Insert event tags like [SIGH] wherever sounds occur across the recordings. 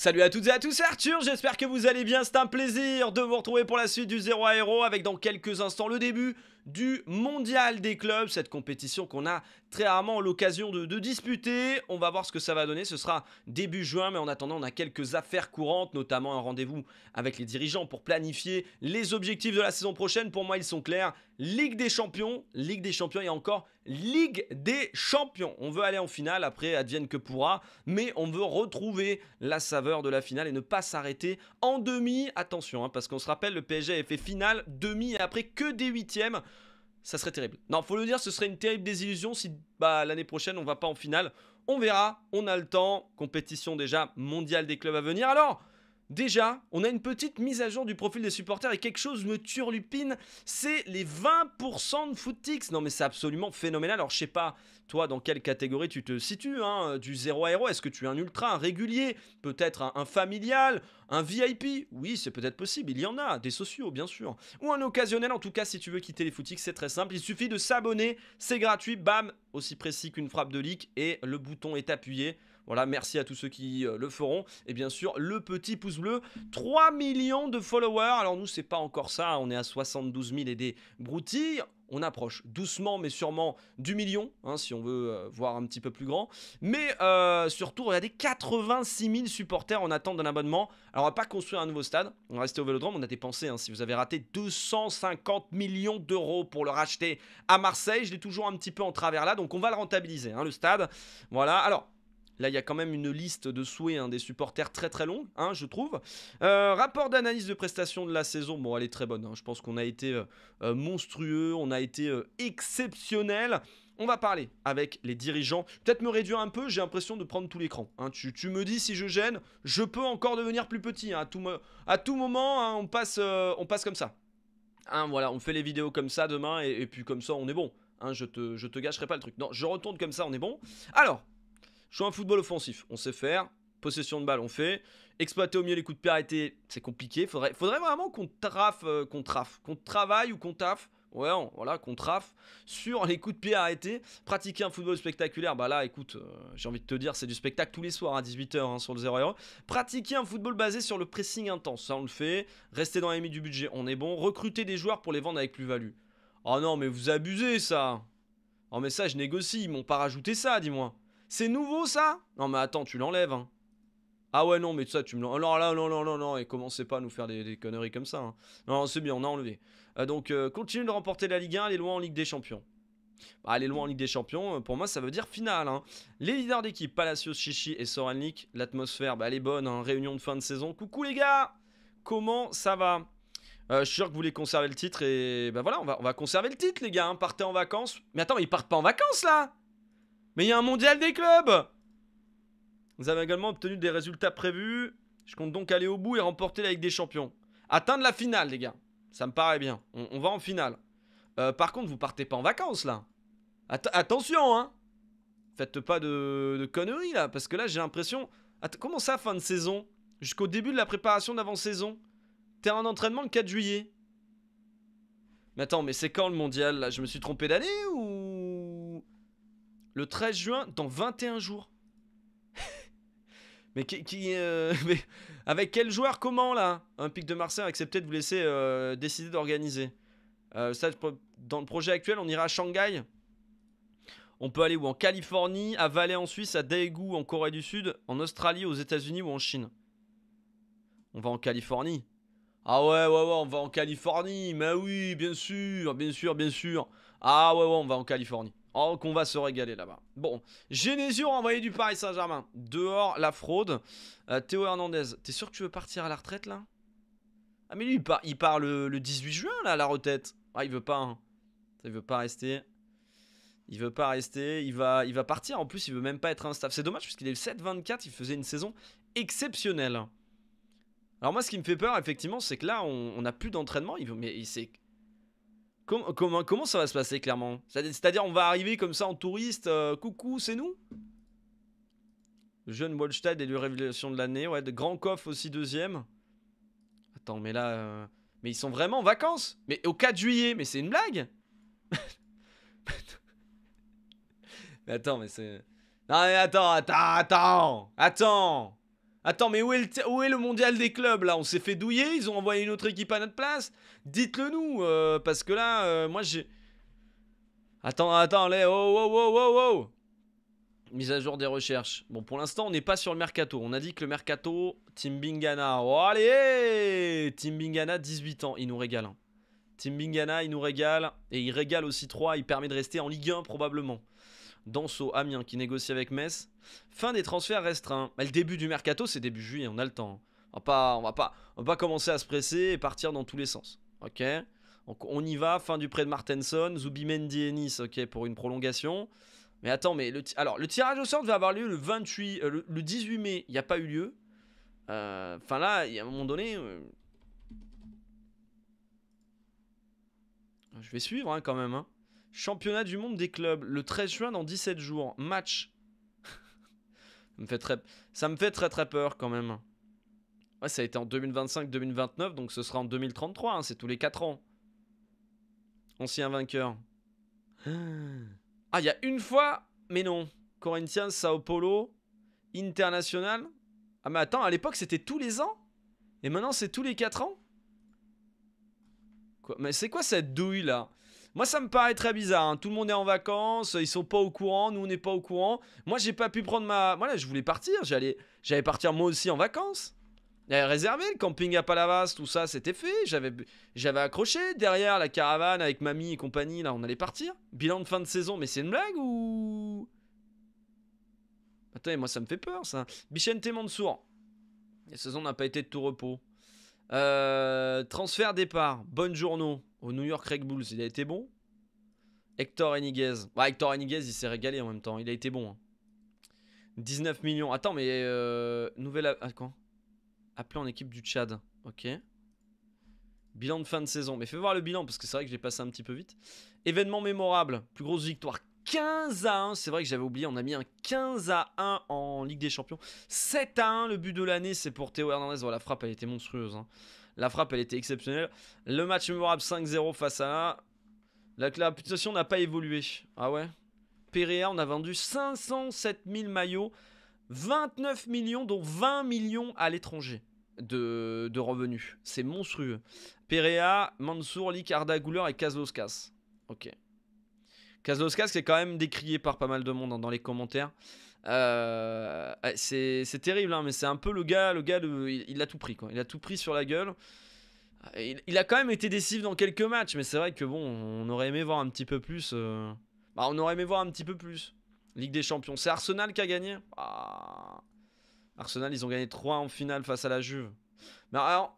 Salut à toutes et à tous, c'est Arthur, j'espère que vous allez bien, c'est un plaisir de vous retrouver pour la suite du Zéro à Héros avec dans quelques instants le début du mondial des clubs, cette compétition qu'on a très rarement l'occasion de, disputer. On va voir ce que ça va donner, ce sera début juin, mais en attendant on a quelques affaires courantes, notamment un rendez-vous avec les dirigeants pour planifier les objectifs de la saison prochaine. Pour moi ils sont clairs, Ligue des Champions, Ligue des Champions et encore Ligue des Champions. On veut aller en finale, après advienne que pourra, mais on veut retrouver la saveur de la finale et ne pas s'arrêter en demi. Attention, hein, parce qu'on se rappelle, le PSG avait fait finale, demi et après que des huitièmes. Ça serait terrible. Non, faut le dire, ce serait une terrible désillusion si bah, l'année prochaine on va pas en finale. On verra, on a le temps, compétition déjà mondiale des clubs à venir. Alors, Déjà, on a une petite mise à jour du profil des supporters et quelque chose me turlupine, c'est les 20% de footix. Non mais c'est absolument phénoménal. Alors je sais pas, toi dans quelle catégorie tu te situes, hein, du zéro à héros, est-ce que tu es un ultra, un régulier, peut-être un, familial, un VIP Oui, c'est peut-être possible, il y en a, des sociaux bien sûr. Ou un occasionnel, en tout cas si tu veux quitter les footix, c'est très simple, il suffit de s'abonner, c'est gratuit, bam, aussi précis qu'une frappe de leak et le bouton est appuyé. Voilà, merci à tous ceux qui euh, le feront. Et bien sûr, le petit pouce bleu. 3 millions de followers. Alors nous, c'est pas encore ça. Hein. On est à 72 000 et des broutilles on approche doucement mais sûrement du million, hein, si on veut euh, voir un petit peu plus grand. Mais euh, surtout, regardez, 86 000 supporters en attente d'un abonnement. Alors, on va pas construire un nouveau stade, on va rester au Vélodrome, on a dépensé, hein, si vous avez raté, 250 millions d'euros pour le racheter à Marseille. Je l'ai toujours un petit peu en travers là, donc on va le rentabiliser, hein, le stade. Voilà, alors... Là, il y a quand même une liste de souhaits hein, des supporters très très longue, hein, je trouve. Euh, rapport d'analyse de prestations de la saison, bon, elle est très bonne. Hein. Je pense qu'on a été euh, euh, monstrueux, on a été exceptionnel. On va parler avec les dirigeants. Peut-être me réduire un peu, j'ai l'impression de prendre tout l'écran. Tu, me dis si je gêne, je peux encore devenir plus petit. à, tout moment, on, passe, comme ça. voilà, on fait les vidéos comme ça demain et, puis comme ça, on est bon. je, te, je te gâcherai pas le truc. Non, je retourne comme ça, on est bon. Alors, je suis un football offensif, on sait faire. Possession de balle, on fait. Exploiter au mieux les coups de pied arrêtés, c'est compliqué. Faudrait, faudrait vraiment qu'on traffe, euh, qu'on qu'on travaille ou qu'on taffe ouais, voilà, qu'on trafe sur les coups de pied arrêtés. Pratiquer un football spectaculaire, bah là, écoute, euh, j'ai envie de te dire, c'est du spectacle tous les soirs à hein, 18h hein, sur le 0 Pratiquer un football basé sur le pressing intense, ça on le fait. Rester dans les limite du budget, on est bon. Recruter des joueurs pour les vendre avec plus-value. Oh non, mais vous abusez ça Oh mais ça, je négocie, ils m'ont pas rajouté ça, dis-moi. C'est nouveau ça Non mais attends, tu l'enlèves. Hein. Ah ouais, non, mais ça, tu me l'enlèves. Alors là, non, non, non, non, et commencez pas à nous faire des, conneries comme ça. Hein. Non, c'est bien, on a enlevé. Euh, donc, euh, continue de remporter la Ligue 1, Allez loin en Ligue des Champions. Bah, aller loin en Ligue des Champions, euh, pour moi, ça veut dire finale. Hein. Les leaders d'équipe, Palacios, Chichi et Soranik l'atmosphère, bah, elle est bonne. Réunion de fin de saison. Coucou les gars Comment ça va Je suis sûr que vous voulez conserver le titre et bah voilà, on va, on va conserver le titre, les gars. Partez en vacances. Mais attends, ils partent pas en vacances là mais il y a un mondial des clubs Nous avons également obtenu des résultats prévus. Je compte donc aller au bout et remporter la Ligue des Champions. Atteindre la finale, les gars. Ça me paraît bien. On, va en finale. Euh, par contre, vous partez pas en vacances, là. attention, hein Faites pas de, conneries, là. Parce que là, j'ai l'impression... Comment ça, fin de saison Jusqu'au début de la préparation d'avant-saison T'es un entraînement le 4 juillet. Mais attends, mais c'est quand le mondial, là Je me suis trompé d'année ou le 13 juin, dans 21 jours. [LAUGHS] mais qui. Euh, [LAUGHS] mais avec quel joueur, comment là Un pic de Marseille a accepté de vous laisser euh, décider d'organiser. Euh, dans le projet actuel, on ira à Shanghai. On peut aller où En Californie, à Valais en Suisse, à Daegu en Corée du Sud, en Australie, aux États-Unis ou en Chine. On va en Californie. Ah ouais, ouais, ouais, on va en Californie. Mais oui, bien sûr, bien sûr, bien sûr. Ah ouais, ouais, on va en Californie. Oh, qu'on va se régaler là-bas. Bon, Genesio envoyé du Paris Saint-Germain. Dehors, la fraude. Euh, Théo Hernandez, t'es sûr que tu veux partir à la retraite là Ah, mais lui, il part, le, 18 juin là, à la retraite. Ah, il veut pas. Hein. Il veut pas rester. Il veut pas rester. Il va, il va partir. En plus, il veut même pas être un staff. C'est dommage parce qu'il est le 7-24. Il faisait une saison exceptionnelle. Alors moi, ce qui me fait peur, effectivement, c'est que là, on n'a plus d'entraînement. Mais il c'est Comment, ça va se passer clairement C'est-à-dire on va arriver comme ça en touriste, euh, coucou, c'est nous Jeune et le révélation de l'année, ouais, de Grand Coff aussi deuxième. Attends, mais là, euh, mais ils sont vraiment en vacances Mais au 4 juillet, mais c'est une blague [LAUGHS] Mais attends, mais c'est... Non mais attends, attends, attends Attends Attends, mais où est, le où est le mondial des clubs là On s'est fait douiller, ils ont envoyé une autre équipe à notre place Dites-le nous, parce que là, moi j'ai. Attends, attends, allez, Oh, oh, oh, oh, oh Mise à jour des recherches. Bon, pour l'instant, on n'est pas sur le mercato. On a dit que le mercato, Team Bingana. Oh, allez Team Bingana, 18 ans, il nous régale. Bingana, il nous régale. Et il régale aussi 3, il permet de rester en Ligue 1 probablement. Danso, Amiens qui négocie avec Metz. Fin des transferts restreints. le début du mercato, c'est début juillet, on a le temps. On va pas, on va pas, on va commencer à se presser et partir dans tous les sens. Ok Donc on y va, fin du prêt de Martenson, Zubimendi et Nice, ok, pour une prolongation. Mais attends, mais le, alors, le tirage au sort devait avoir lieu le 28, euh, le, 18 mai, il n'y a pas eu lieu. Euh, enfin là, il y a un moment donné. Euh, je vais suivre hein, quand même. Hein. Championnat du monde des clubs, le 13 juin dans 17 jours. Match. [LAUGHS] ça, me fait très... ça me fait très très peur quand même. Ouais, ça a été en 2025-2029, donc ce sera en 2033, hein, c'est tous les 4 ans. Ancien vainqueur. [GASPS] Ah, il y a une fois, mais non. Corinthians, Sao Paulo, International. Ah, mais attends, à l'époque c'était tous les ans Et maintenant c'est tous les 4 ans quoi Mais c'est quoi cette douille là moi, ça me paraît très bizarre. Hein. Tout le monde est en vacances, ils sont pas au courant, nous on n'est pas au courant. Moi, j'ai pas pu prendre ma. Voilà, je voulais partir, j'allais, partir moi aussi en vacances. J'avais réservé le camping à Palavas, tout ça, c'était fait. J'avais, accroché derrière la caravane avec mamie et compagnie. Là, on allait partir. Bilan de fin de saison, mais c'est une blague ou Attends, moi ça me fait peur ça. Bichente Mansour. La saison n'a pas été de tout repos. Euh, transfert départ, bonne journaux au New York Red Bulls, il a été bon. Hector Eniguez. Bah, Hector Eniguez, il s'est régalé en même temps, il a été bon. 19 hein. millions. Attends, mais euh, nouvelle. Ah, Appelé en équipe du Tchad. Ok. Bilan de fin de saison. Mais fais voir le bilan parce que c'est vrai que j'ai passé un petit peu vite. Événement mémorable. Plus grosse victoire 15 à 1. C'est vrai que j'avais oublié, on a mis un 15 à 1 en Ligue des Champions. 7 à 1, le but de l'année, c'est pour Théo Hernandez. la frappe, elle était monstrueuse. Hein. La frappe, elle était exceptionnelle. Le match mémorable 5-0 face à la. La n'a pas évolué. Ah ouais Perea, on a vendu 507 000 maillots, 29 millions, dont 20 millions à l'étranger de, revenus. C'est monstrueux. Perea, Mansour, Lick, Arda Gouler et Kazoskas. Ok qui est quand même décrié par pas mal de monde hein, dans les commentaires. Euh, c'est terrible, hein, mais c'est un peu le gars, le gars, il, a tout pris, quoi. Il a tout pris sur la gueule. Il, a quand même été décisif dans quelques matchs, mais c'est vrai que bon, on aurait aimé voir un petit peu plus. Euh, bah, on aurait aimé voir un petit peu plus. Ligue des Champions, c'est Arsenal qui a gagné. Ah. Arsenal, ils ont gagné 3 en finale face à la Juve. Mais alors,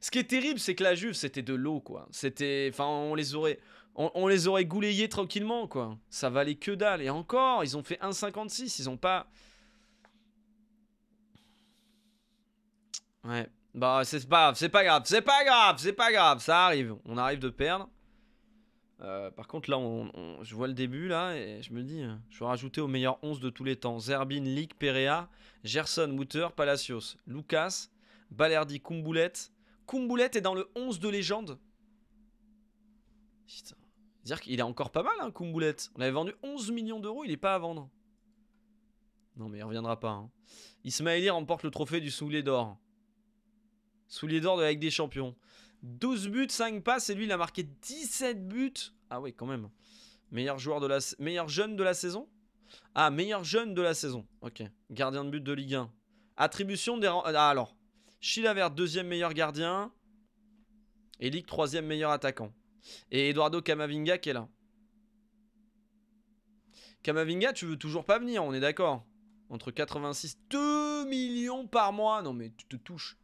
ce qui est terrible, c'est que la Juve, c'était de l'eau, quoi. C'était, enfin, on les aurait, on, les aurait goulayés tranquillement, quoi. Ça valait que dalle. Et encore, ils ont fait 1,56. Ils ont pas. Ouais. Bah, c'est pas grave, c'est pas grave, c'est pas grave, c'est pas grave. Ça arrive. On arrive de perdre. Euh, par contre, là, je vois le début, là, et je me dis, euh, je vais rajouter au meilleur 11 de tous les temps. Zerbin, Lick, Perea, Gerson, Wouter, Palacios, Lucas, Balerdi, Kumboulet. Kumboulet est dans le 11 de légende. Putain. C'est-à-dire qu'il est encore pas mal, hein, Kumboulette. On avait vendu 11 millions d'euros, il n'est pas à vendre. Non, mais il reviendra pas. Hein. remporte le trophée du soulier d'or. Soulier d'or de la Ligue des Champions. 12 buts, 5 passes, et lui, il a marqué 17 buts. Ah oui, quand même. Meilleur, joueur de la... meilleur jeune de la saison Ah, meilleur jeune de la saison. Ok. Gardien de but de Ligue 1. Attribution des... Ah, alors. Chilavert, deuxième meilleur gardien. Et Ligue, troisième meilleur attaquant. Et Eduardo Camavinga qui est là. Camavinga, tu veux toujours pas venir, on est d'accord. Entre 86, 2 millions par mois. Non mais tu te touches.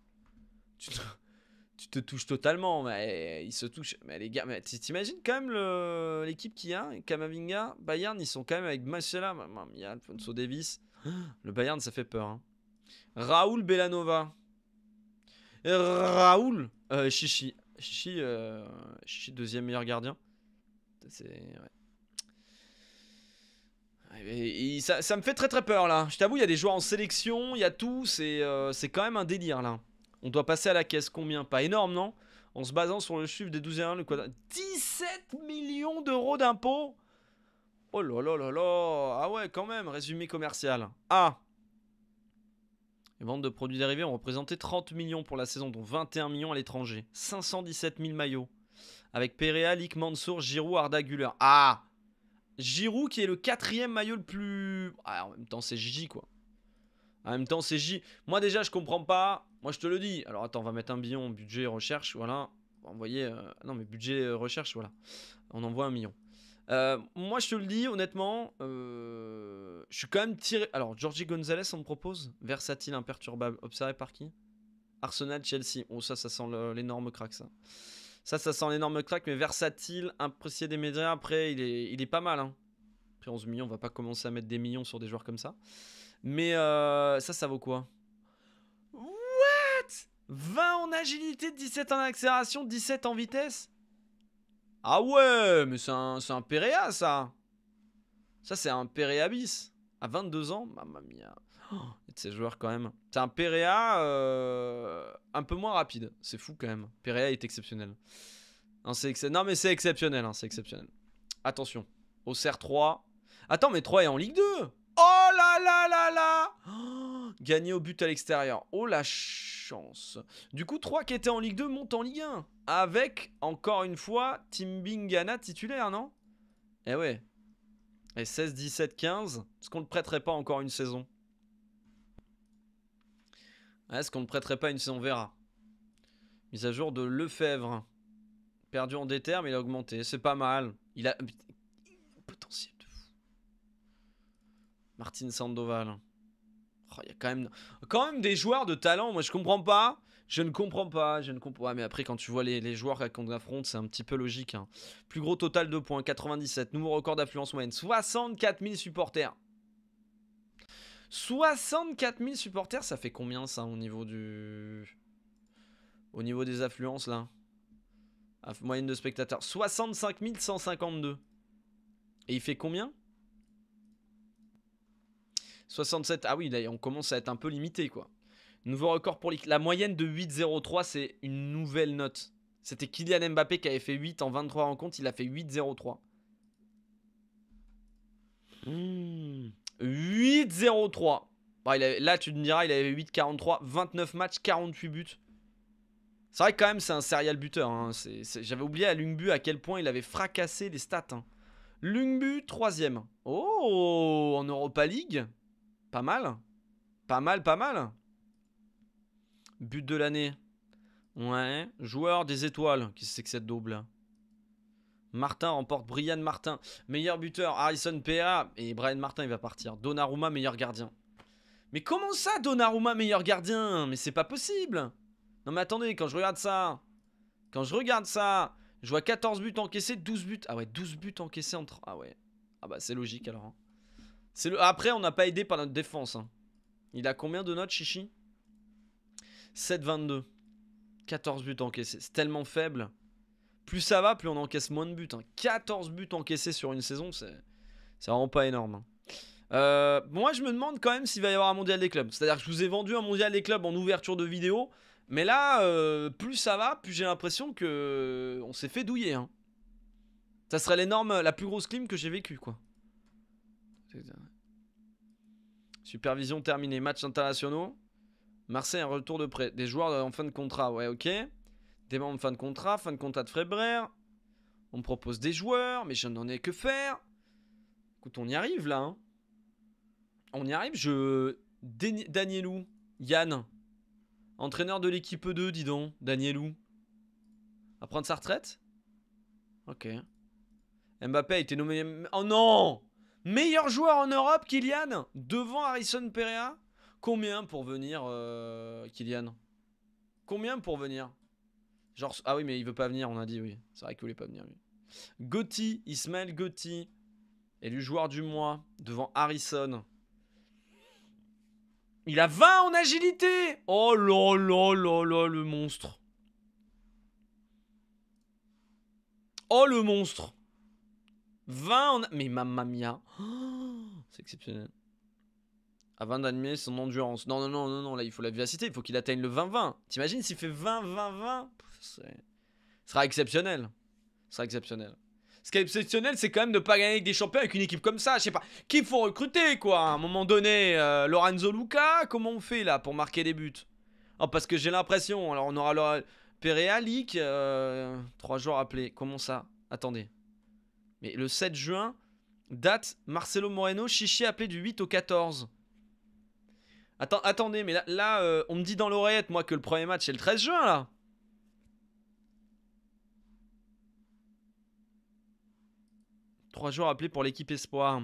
Tu te, touches totalement. Mais il se touche. Mais les gars, mais t'imagines quand même l'équipe qu'il y a Camavinga, Bayern, ils sont quand même avec Machela. Il y Davis. Le Bayern, ça fait peur. Hein. Raoul Bellanova. Raoul euh, Chichi. Chichi, euh, deuxième meilleur gardien. ça, me fait très très peur là. Je t'avoue, il y a des joueurs en sélection, il y a tout. C'est euh, quand même un délire là. On doit passer à la caisse combien Pas énorme, non En se basant sur le chiffre des 12 et 1, le 17 millions d'euros d'impôts Oh là là là là Ah ouais, quand même, résumé commercial. Ah les ventes de produits dérivés ont représenté 30 millions pour la saison, dont 21 millions à l'étranger. 517 000 maillots. Avec Perea, Lick, Mansour, Giroud, Arda Guller. Ah Giroud qui est le quatrième maillot le plus... Ah, en même temps, c'est Gigi, quoi. En même temps, c'est J. Moi, déjà, je comprends pas. Moi, je te le dis. Alors, attends, on va mettre un billon. Budget, recherche, voilà. On va envoyer... Euh, non, mais budget, euh, recherche, voilà. On envoie un million. Euh, moi, je te le dis honnêtement, euh, je suis quand même tiré. Alors, Georgie Gonzalez, on me propose Versatile, imperturbable, observé par qui Arsenal, Chelsea. Oh, ça, ça sent l'énorme crack, ça. Ça, ça sent l'énorme crack, mais versatile, apprécié des médias. Après, il est, il est pas mal. Hein. Après 11 millions, on va pas commencer à mettre des millions sur des joueurs comme ça. Mais euh, ça, ça vaut quoi What 20 en agilité, 17 en accélération, 17 en vitesse ah ouais, mais c'est un, un ça Ça, c'est un Perea bis. À 22 ans, mamma mia. Oh, de quand même. C'est un Perea euh, un peu moins rapide. C'est fou, quand même. Perea est exceptionnel. Non, c'est mais c'est exceptionnel, hein, c'est exceptionnel. Attention, au CR3. Attends, mais 3 est en Ligue 2 Oh là là là là oh Gagné au but à l'extérieur. Oh la chance. Du coup, 3 qui étaient en Ligue 2 montent en Ligue 1. Avec, encore une fois, Timbingana titulaire, non Eh ouais. Et 16, 17, 15. Est-ce qu'on ne prêterait pas encore une saison Est-ce qu'on ne prêterait pas une saison On verra. Mise à jour de Lefebvre. Perdu en déter, mais il a augmenté. C'est pas mal. Il a... Potentiel de fou. Martin Sandoval. Oh, il y a quand même, quand même des joueurs de talent, moi je comprends pas. Je ne comprends pas, je ne comprends pas. mais après, quand tu vois les, joueurs qu'on affronte, c'est un petit peu logique. Hein. Plus gros total de points, 97. Nouveau record d'affluence moyenne, 64 000 supporters. 64 000 supporters, ça fait combien ça au niveau du... Au niveau des affluences là Moyenne de spectateurs, 65 152. Et il fait combien 67, ah oui, là, on commence à être un peu limité, quoi. Nouveau record pour l'équipe. la moyenne de 8-0-3, c'est une nouvelle note. C'était Kylian Mbappé qui avait fait 8 en 23 rencontres, il a fait 8 03 8 Bon, là, tu me diras, il avait 8-43. 29 matchs, 48 buts. C'est vrai que quand même, c'est un serial buteur. Hein. J'avais oublié à Lungbu à quel point il avait fracassé les stats. Hein. Lungbu, troisième. Oh, en Europa League pas mal. Pas mal, pas mal. But de l'année. Ouais. Joueur des étoiles. Qui c'est que cette double hein Martin remporte Brian Martin. Meilleur buteur, Harrison P.A. Et Brian Martin, il va partir. Donnarumma, meilleur gardien. Mais comment ça, Donnarumma, meilleur gardien Mais c'est pas possible Non mais attendez, quand je regarde ça... Quand je regarde ça... Je vois 14 buts encaissés, 12 buts... Ah ouais, 12 buts encaissés entre. Ah ouais. Ah bah c'est logique alors. Hein. Après, on n'a pas aidé par notre défense. Hein. Il a combien de notes, Chichi 7-22. 14 buts encaissés. C'est tellement faible. Plus ça va, plus on encaisse moins de buts. 14 hein. buts encaissés sur une saison, c'est vraiment pas énorme. Hein. Euh, moi, je me demande quand même s'il va y avoir un mondial des clubs. C'est-à-dire que je vous ai vendu un mondial des clubs en ouverture de vidéo. Mais là, euh, plus ça va, plus j'ai l'impression que on s'est fait douiller. Hein. Ça serait l'énorme, la plus grosse clim que j'ai vécue, quoi. Supervision terminée. Matchs internationaux. Marseille, un retour de prêt. Des joueurs en fin de contrat. Ouais, ok. Des membres en fin de contrat. Fin de contrat de février. On me propose des joueurs, mais je n'en ai que faire. Écoute, on y arrive là. Hein. On y arrive. Je. Danielou. Yann. Entraîneur de l'équipe 2, e dis donc. Danielou. À prendre sa retraite Ok. Mbappé a été nommé. Oh non Meilleur joueur en Europe, Kylian Devant Harrison Perea Combien pour venir, euh, Kylian Combien pour venir Genre, ah oui, mais il veut pas venir, on a dit, oui. C'est vrai qu'il voulait pas venir, lui. Gotti, Ismaël Gotti, élu joueur du mois devant Harrison. Il a 20 en agilité Oh là là là là, le monstre Oh le monstre 20 Mais mamma mia [GASPS] C'est exceptionnel. Avant d'admirer son endurance. Non, non, non, non, non, là, il faut la vivacité. Il faut qu'il atteigne le 20-20. T'imagines s'il fait 20-20-20 Ce sera exceptionnel. Ce sera exceptionnel. Ce qui est exceptionnel, c'est quand même de pas gagner avec des champions avec une équipe comme ça. Je sais pas. Qui faut recruter, quoi À un moment donné, euh, Lorenzo Luca, comment on fait, là, pour marquer des buts Oh, parce que j'ai l'impression. Alors, on aura le Perealic, euh, trois joueurs appelés. Comment ça Attendez. Mais le 7 juin, date Marcelo Moreno, Chichi appelé du 8 au 14. Attends, attendez, mais là, euh, on me dit dans l'oreillette, moi, que le premier match, c'est le 13 juin, là. Trois jours appelés pour l'équipe espoir.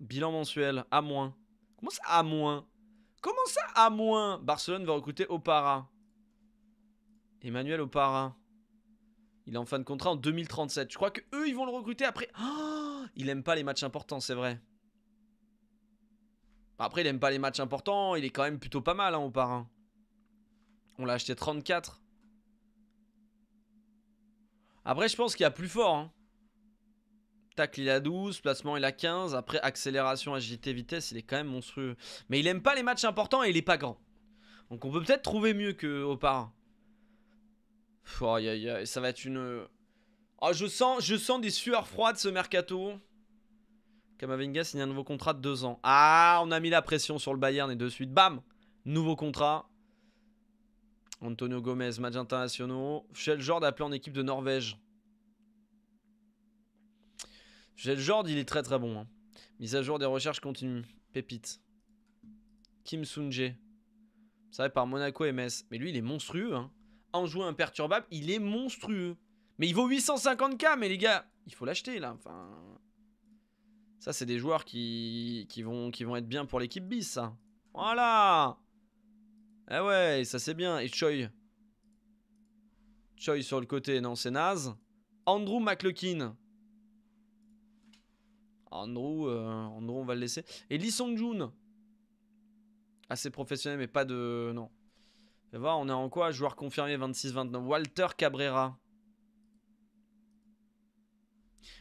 Bilan mensuel, à moins. Comment ça, à moins Comment ça, à moins Barcelone va recruter Opara. Emmanuel Opara. Il est en fin de contrat en 2037. Je crois que eux, ils vont le recruter après. Ah, il aime pas les matchs importants, c'est vrai. Après, il aime pas les matchs importants. Il est quand même plutôt pas mal hein, au parrain. On l'a acheté 34. Après, je pense qu'il y a plus fort. Hein. il a 12. Placement, il a 15. Après, accélération, agilité, vitesse, il est quand même monstrueux. Mais il aime pas les matchs importants et il est pas grand. Donc, on peut peut-être trouver mieux qu'au parrain. Oh, ça va être une. Oh, je sens, je sens des sueurs froides ce mercato. Kamavinga signe un nouveau contrat de deux ans. Ah, on a mis la pression sur le Bayern et de suite, bam, nouveau contrat. Antonio Gomez, match international. internationaux. a appelé en équipe de Norvège. Fuchel-Jord, il est très très bon. Hein. Mise à jour des recherches continue. Pépite. Kim Sunje. Ça va par Monaco MS. Mais lui, il est monstrueux. Hein en jouant imperturbable, il est monstrueux. Mais il vaut 850k, mais les gars, il faut l'acheter là. Enfin, ça, c'est des joueurs qui, vont, qui vont être bien pour l'équipe bis, ça. Voilà Eh ouais, ça c'est bien. Et Choi Choi sur le côté, non, c'est naze. Andrew McLuckin. Andrew, euh, Andrew, on va le laisser. Et Lee Song Jun. Assez professionnel, mais pas de... Non, on est en quoi Joueur confirmé 26-29. Walter Cabrera.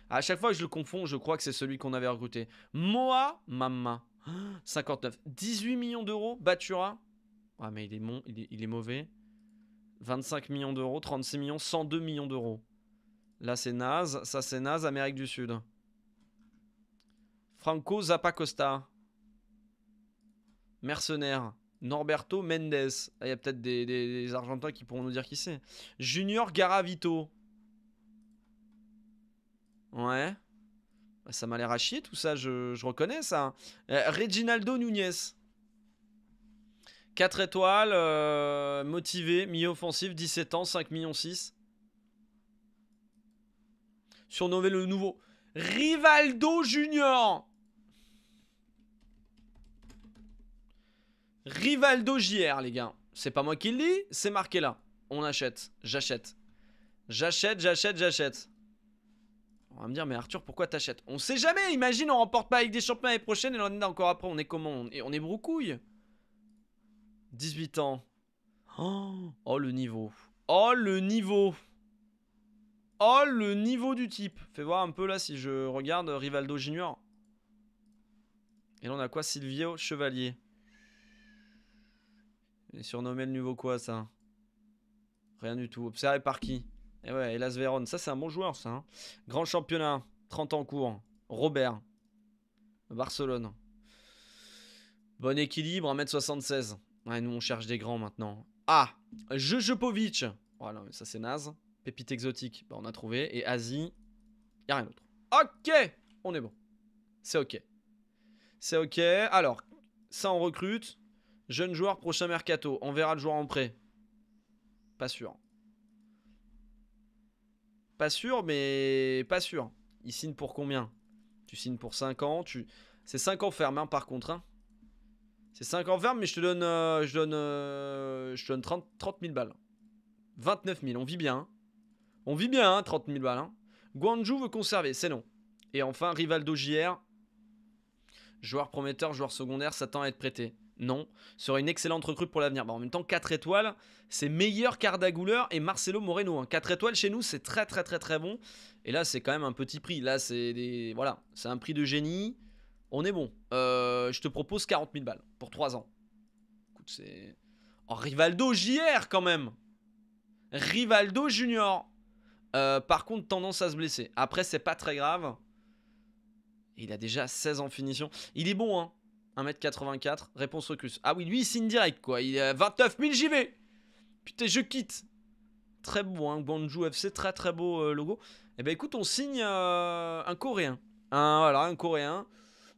À chaque fois que je le confonds, je crois que c'est celui qu'on avait recruté. Moa Mama. 59. [GASPS] 18 millions d'euros, Batura. Ah, mais il est, mauvais. 25 millions d'euros, 36 millions, 102 millions d'euros. Là, c'est naze. Ça, c'est naze. Amérique du Sud. Franco Zappacosta. Mercenaire. Norberto Mendes. Ah, il y a peut-être des, des, Argentins qui pourront nous dire qui c'est. Junior Garavito. Ouais. Bah, ça m'a l'air à chier tout ça, je, je reconnais ça. Euh, Reginaldo Nunez. 4 étoiles, euh, motivé, mi-offensif, 17 ans, 5 millions 6. Surnommé le nouveau Rivaldo Junior. Rivaldo JR, les gars. C'est pas moi qui le dis, c'est marqué là. On achète. J'achète. J'achète, j'achète, j'achète. On va me dire, mais Arthur, pourquoi t'achètes On sait jamais, imagine, on remporte pas avec des champions l'année prochaine et l'année encore après, on est comment on est, on broucouille 18 ans. Oh, oh, le niveau. Oh le niveau. Oh le niveau du type. Fais voir un peu là si je regarde Rivaldo Junior. Et là on a quoi Silvio Chevalier est surnommé le nouveau quoi ça Rien du tout. Observé par qui Et eh ouais, Elas Veron, Ça, c'est un bon joueur, ça. Hein. Grand championnat. 30 en cours. Robert. Barcelone. Bon équilibre, 1m76. Ouais, nous, on cherche des grands maintenant. Ah oh Voilà, mais ça, c'est naze. Pépite exotique. Bah, on a trouvé. Et Asie. Y a rien d'autre. Ok On est bon. C'est ok. C'est ok. Alors, ça, on recrute. Jeune joueur, prochain mercato. On verra le joueur en prêt. Pas sûr. Pas sûr, mais pas sûr. Il signe pour combien Tu signes pour 5 ans. Tu... C'est 5 ans ferme, hein, par contre. Hein. C'est 5 ans ferme, mais je te donne, euh, je donne, euh, je te donne 30, 000 balles. 29 000, on vit bien. Hein. On vit bien, 30 000 balles. Hein. veut conserver, c'est non. Et enfin, Rivaldo JR. Joueur prometteur, joueur secondaire, s'attend à être prêté. Non. Serait une excellente recrue pour l'avenir. Bah, en même temps, 4 étoiles, c'est meilleur qu'Ardagouleur et Marcelo Moreno. 4 hein. étoiles chez nous, c'est très très très très bon. Et là, c'est quand même un petit prix. Là, c'est des... voilà, c'est un prix de génie. On est bon. Euh, je te propose 40 000 balles pour 3 ans. Écoute, c'est... Oh, Rivaldo JR quand même Rivaldo Junior euh, Par contre, tendance à se blesser. Après, c'est pas très grave. Il a déjà 16 en finition. Il est bon, hein. 1m84, réponse Rocus. Ah oui, lui, il signe direct, quoi. Il a 29 000 JV. Putain, je quitte. Très beau, hein. Banjo FC, très très beau euh, logo. Eh ben écoute, on signe euh, un Coréen. Un, voilà, un Coréen.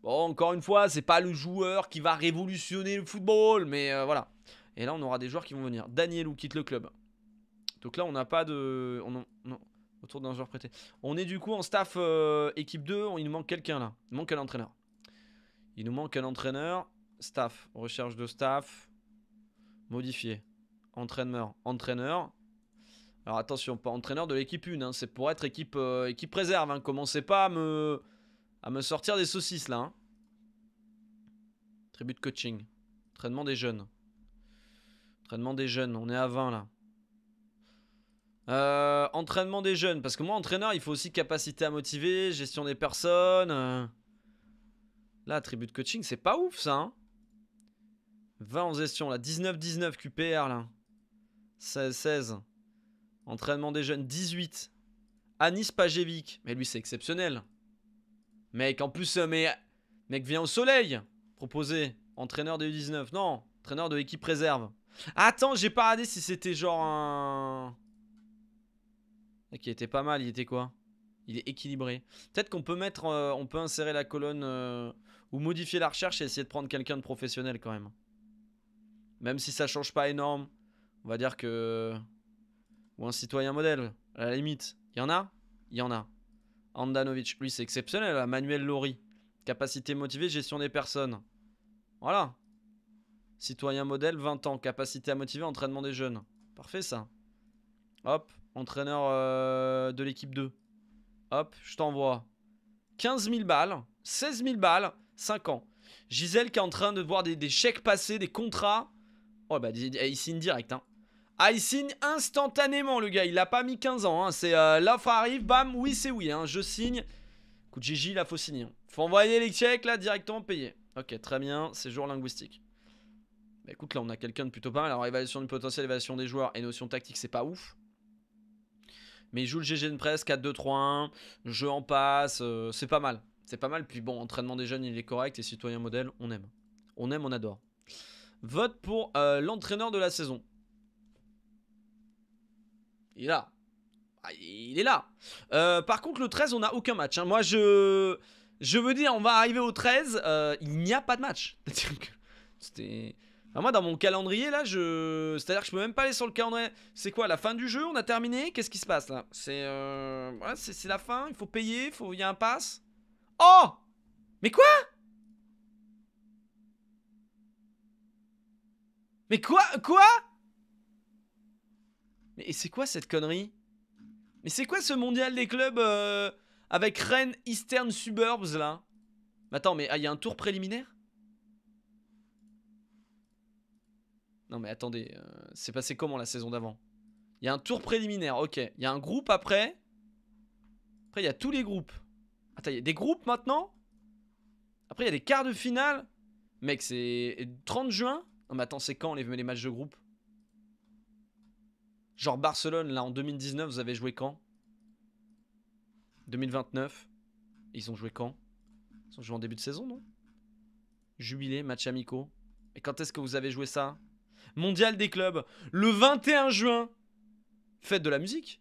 Bon, encore une fois, c'est pas le joueur qui va révolutionner le football, mais euh, voilà. Et là, on aura des joueurs qui vont venir. Daniel ou quitte le club. Donc là, on n'a pas de... On non autour d'un joueur prêté. On est du coup en staff équipe 2, il nous manque quelqu'un là. Il manque un entraîneur. Il nous manque un entraîneur. Staff. Recherche de staff. Modifié. Entraîneur. Entraîneur. Alors attention, pas entraîneur de l'équipe 1. Hein. C'est pour être équipe, euh, équipe réserve. Hein. Commencez pas à me, à me sortir des saucisses là. Hein. Tribu de coaching. Entraînement des jeunes. Entraînement des jeunes. On est à 20 là. Euh, entraînement des jeunes. Parce que moi, entraîneur, il faut aussi capacité à motiver, gestion des personnes. Euh. Là, attribut de coaching, c'est pas ouf ça. 20 hein. en gestion, là. 19-19 QPR, là. 16-16. Entraînement des jeunes, 18. Anis Pajevic. Mais lui, c'est exceptionnel. Mec, en plus, euh, mais... Mec, vient au soleil. Proposé. Entraîneur de U19. Non, entraîneur de l'équipe réserve. Attends, j'ai pas regardé si c'était genre un... Qui était pas mal, il était quoi il est équilibré. Peut-être qu'on peut mettre, euh, on peut insérer la colonne euh, ou modifier la recherche et essayer de prendre quelqu'un de professionnel quand même. Même si ça change pas énorme, on va dire que ou un citoyen modèle à la limite. Il y en a, il y en a. Andanovic, lui c'est exceptionnel. Hein. Manuel Lori, capacité motivée, gestion des personnes. Voilà. Citoyen modèle, 20 ans, capacité à motiver, entraînement des jeunes. Parfait ça. Hop, entraîneur euh, de l'équipe 2. Hop, je t'envoie 15 000 balles, 16 000 balles, 5 ans. Gisèle qui est en train de voir des, chèques passer, des contrats. Oh bah, il signe direct. Hein. Ah, il signe instantanément, le gars. Il n'a pas mis 15 ans. Hein. C'est euh, l'offre arrive, bam, oui, c'est oui. Hein. Je signe. Écoute, Gigi, là, faut signer. Hein. Faut envoyer les chèques, là, directement payer. Ok, très bien. Séjour linguistique. Bah, écoute, là, on a quelqu'un de plutôt pas mal. Alors, évaluation du potentiel, évaluation des joueurs et notion tactique, c'est pas ouf. Mais il joue le GG de presse 4-2-3-1, jeu en passe, euh, c'est pas mal. C'est pas mal. Puis bon, entraînement des jeunes, il est correct. Et citoyens modèles, on aime. On aime, on adore. Vote pour euh, l'entraîneur de la saison. Il est là. Ah, il est là. Euh, par contre, le 13, on n'a aucun match. Hein. Moi, je... Je veux dire, on va arriver au 13. il n'y a pas de match. [LAUGHS] C'était... Ah, moi, dans mon calendrier, là, je... C'est-à-dire que je peux même pas aller sur le calendrier. C'est quoi, la fin du jeu On a terminé Qu'est-ce qui se passe, là C'est... Euh, c'est la fin, il faut payer, il faut... y a un pass. Oh Mais quoi Mais quoi Quoi Mais c'est quoi cette connerie Mais c'est quoi ce mondial des clubs euh, avec Rennes Eastern Suburbs là Mais attends, mais ah, il y a un tour préliminaire Non mais attendez, euh, c'est passé comment la saison d'avant Il y a un tour préliminaire, ok. Il y a un groupe après. Après, il y a tous les groupes. Attends, il y a des groupes maintenant Après, il y a des quarts de finale Mec, c'est 30 juin Non mais attends, c'est quand les, les matchs de groupe Genre Barcelone, là, en 2019, vous avez joué quand 2029 Ils ont joué quand Ils ont joué en début de saison, non Jubilé, match amico. Et quand est-ce que vous avez joué ça mondial des clubs. Le 21 juin, fête de la musique.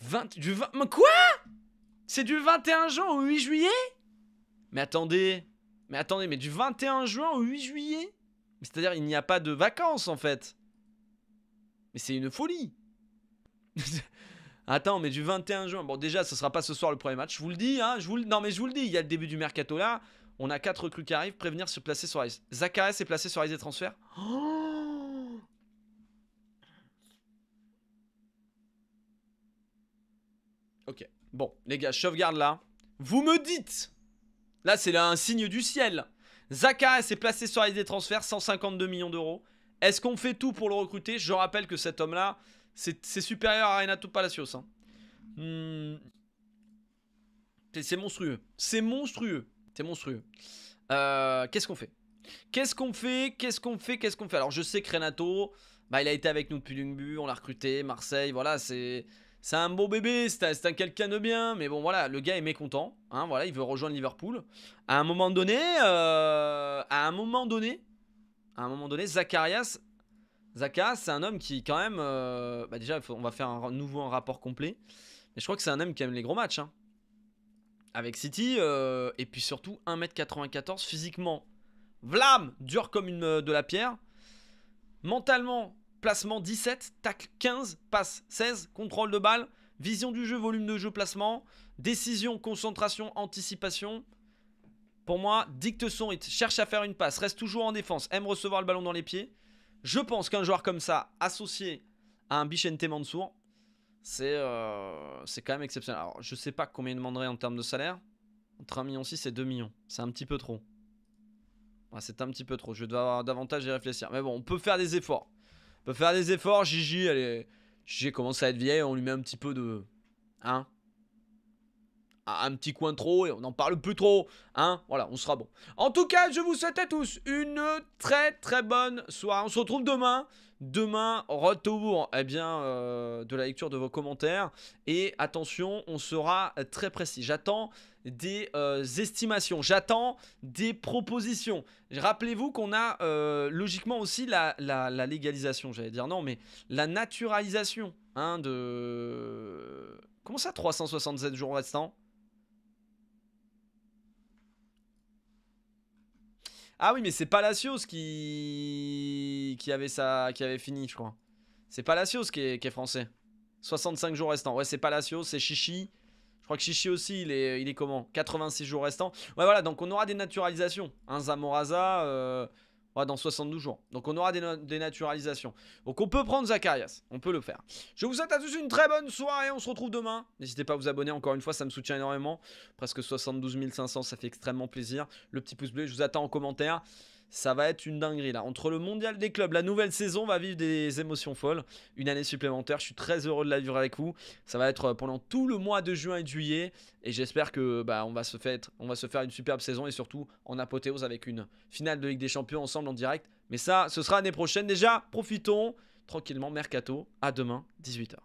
20, du mais quoi C'est du 21 juin au 8 juillet Mais attendez, mais attendez, mais du 21 juin au 8 juillet C'est-à-dire il n'y a pas de vacances en fait. Mais c'est une folie. [LAUGHS] Attends, mais du 21 juin, bon déjà, ce sera pas ce soir le premier match, je vous le dis, hein, je vous le... non mais je vous le dis, il y a le début du mercato là, on a quatre recrues qui arrivent. Prévenir, se placer sur Ice. s'est placé sur les des transferts. [GASPS] ok. Bon, les gars, je sauvegarde là. Vous me dites Là, c'est un signe du ciel. Zakaria s'est placé sur transfert des transferts, 152 millions d'euros. Est-ce qu'on fait tout pour le recruter Je rappelle que cet homme-là, c'est supérieur à Renato Palacios. Hein. Hmm. C'est monstrueux. C'est monstrueux. C'est monstrueux. Euh, qu'est-ce qu'on fait Qu'est-ce qu'on fait Qu'est-ce qu'on fait Qu'est-ce qu'on fait Alors je sais que Renato, bah, il a été avec nous depuis but on l'a recruté, Marseille, voilà, c'est... C'est un beau bébé, c'est un, quelqu'un de bien, mais bon voilà, le gars est mécontent, hein, voilà, il veut rejoindre Liverpool. À un moment donné, euh, à un moment donné, à un moment donné, Zacharias, Zaka, c'est un homme qui quand même, euh, bah, déjà, on va faire un, nouveau rapport complet, mais je crois que c'est un homme qui aime les gros matchs. Hein avec City, euh, et puis surtout 1m94 physiquement. Vlam, dur comme une, euh, de la pierre. Mentalement, placement 17, tacle 15, passe 16, contrôle de balle, vision du jeu, volume de jeu, placement, décision, concentration, anticipation. Pour moi, dicte son rythme, cherche à faire une passe, reste toujours en défense, aime recevoir le ballon dans les pieds. Je pense qu'un joueur comme ça, associé à un Bichente Mansour, c'est euh, quand même exceptionnel. Alors, je sais pas combien il demanderait en termes de salaire. Entre 1,6 million et 2 millions. C'est un petit peu trop. c'est un petit peu trop. Je dois avoir davantage y réfléchir. Mais bon, on peut faire des efforts. On peut faire des efforts. Gigi, elle est... Gigi commence à être vieille. On lui met un petit peu de... Hein un petit coin trop et on n'en parle plus trop. Hein voilà, on sera bon. En tout cas, je vous souhaite à tous une très très bonne soirée. On se retrouve demain. Demain, retour eh bien, euh, de la lecture de vos commentaires. Et attention, on sera très précis. J'attends des euh, estimations, j'attends des propositions. Rappelez-vous qu'on a euh, logiquement aussi la, légalisation, j'allais dire non, mais la naturalisation hein, de... Comment ça, 367 jours restants Ah oui, mais c'est Palacios qui... qui avait ça, qui avait fini, je crois. C'est Palacios qui est, français. 65 jours restants. Ouais, c'est Palacios, c'est Chichi. Je crois que Chichi aussi, il est, il est comment 86 jours restants. Ouais, voilà, donc on aura des naturalisations. Un Zamoraza... Euh, dans 72 jours. Donc on aura des, des, naturalisations. Donc on peut prendre Zacharias. On peut le faire. Je vous souhaite à tous une très bonne soirée. On se retrouve demain. N'hésitez pas à vous abonner. Encore une fois, ça me soutient énormément. Presque 72 500, ça fait extrêmement plaisir. Le petit pouce bleu, je vous attends en commentaire. Ça va être une dinguerie là. Entre le mondial des clubs, la nouvelle saison va vivre des émotions folles. Une année supplémentaire, je suis très heureux de la vivre avec vous. Ça va être euh, pendant tout le mois de juin et de juillet. Et j'espère que bah, on, va se faire, on va se faire une superbe saison et surtout en apothéose avec une finale de Ligue des Champions ensemble en direct. Mais ça, ce sera l'année prochaine. Déjà, profitons tranquillement. Mercato, à demain, 18h.